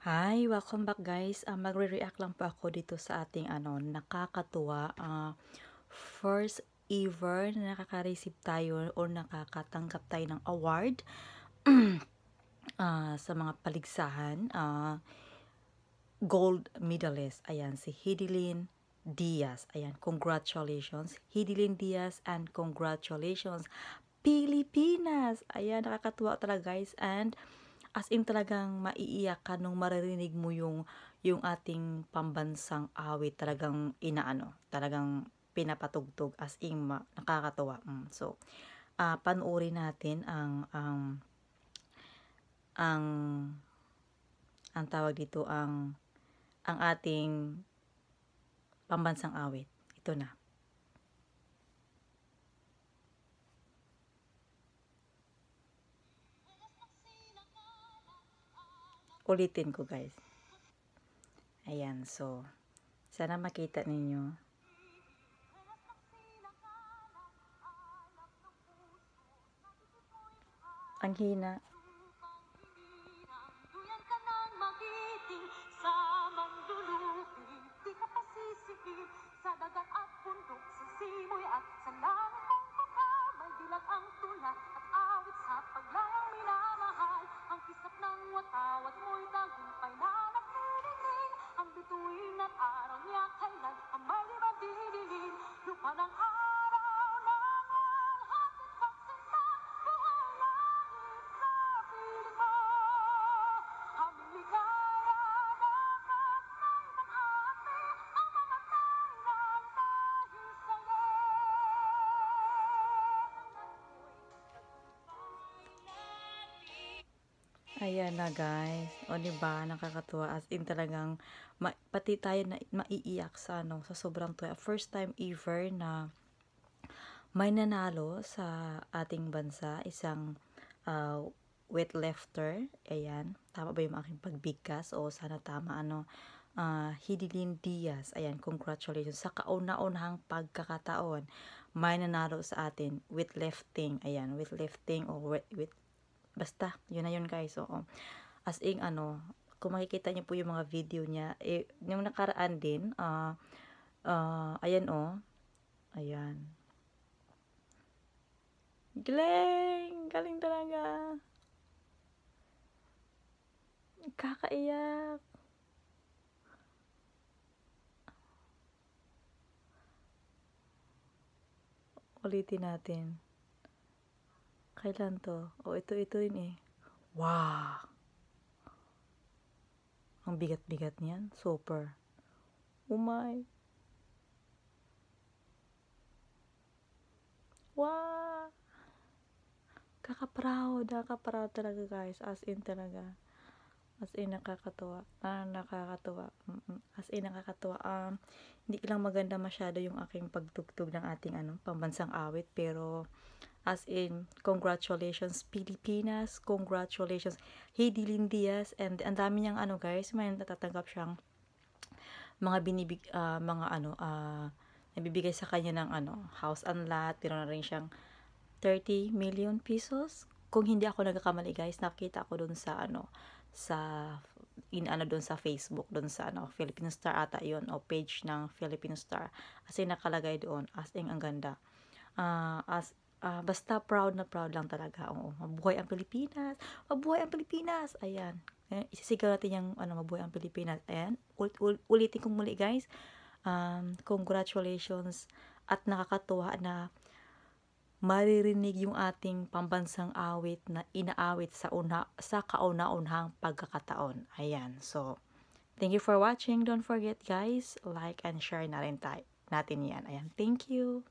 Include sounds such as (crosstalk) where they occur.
Hi, welcome back guys. Uh, magre-react lang po ako dito sa ating ano, nakakatuwa uh, first ever na nakaka-receive tayo or nakakatanggap tayo ng award uh, (clears throat) sa mga paligsahan uh, gold medalist. Ayan si Hidilyn Diaz. Ayan, congratulations Hidilyn Diaz and congratulations Pilipinas. Ayan, nakakatuwa talaga guys and As in talagang maiiyak ka nung maririnig mo yung, yung ating pambansang awit. Talagang inaano, talagang pinapatugtog as in ma, nakakatawa. Mm. So, uh, ah, panuuri natin ang ang ang ang tawag dito ang ang ating pambansang awit. Ito na. Ulitin ko guys. Ayan, so, sana makita ninyo. Ang hina. sa dagat at bundok, sa simoy at sa langit ang tula at awit sa paglang minamahal Ang kisap ng watawat mo'y tagumpay na nagtiniting Ang bituin at araw niya kailan ang may di magdidilin Lupa ng araw Ayan na guys. O ba diba, nakakatuwa as in talagang ma pati tayo na maiiyak sa ano, sa sobrang tuwa. First time ever na may nanalo sa ating bansa, isang uh, ah, wet lefter. Ayan, tama ba yung aking pagbigkas? O sana tama ano? Uh, ah, Hidilin Diaz. Ayan, congratulations. Sa kauna-unahang pagkakataon, may nanalo sa atin weightlifting. Ayan, weightlifting o weight, with Basta, yun na yun guys. So, As in, ano, kung makikita niyo po yung mga video niya, eh, yung nakaraan din, ah, uh, uh, ayan o. Oh. Ayan. Galing! Galing talaga! Kakaiyak! Ulitin natin. Kailan to? O, oh, ito, ito yun eh. Wow! Ang bigat-bigat niyan. Super. Umay. Oh wow! Kakaproud. Nakaproud talaga guys. As in talaga. As in nakakatuwa. Ah, nakakatuwa. mm As in nakakatuwa. Um, hindi lang maganda masyado yung aking pagtugtog ng ating anong pambansang awit. Pero, As in, congratulations Pilipinas, congratulations Haydilyn Diaz and ang dami niyang ano guys, may natatanggap siyang mga binibig uh, mga ano uh, nabibigay sa kanya ng ano, house and lot, pero na rin siyang 30 million pesos. Kung hindi ako nagkakamali guys, nakita ko doon sa ano sa in ano doon sa Facebook doon sa ano Philippine Star ata yon o page ng Philippine Star as in nakalagay doon as in ang ganda uh, as uh, basta proud na proud lang talaga. Oo, mabuhay ang Pilipinas. Mabuhay ang Pilipinas. Ayan. Ayan isisigaw natin yung ano, mabuhay ang Pilipinas. Ayan. Ul- ul- ulitin kong muli, guys. Um, congratulations at nakakatuwa na maririnig yung ating pambansang awit na inaawit sa una sa kauna unahang pagkakataon. Ayan. So, thank you for watching. Don't forget guys, like and share na rin tayo natin yan. Ayan. Thank you.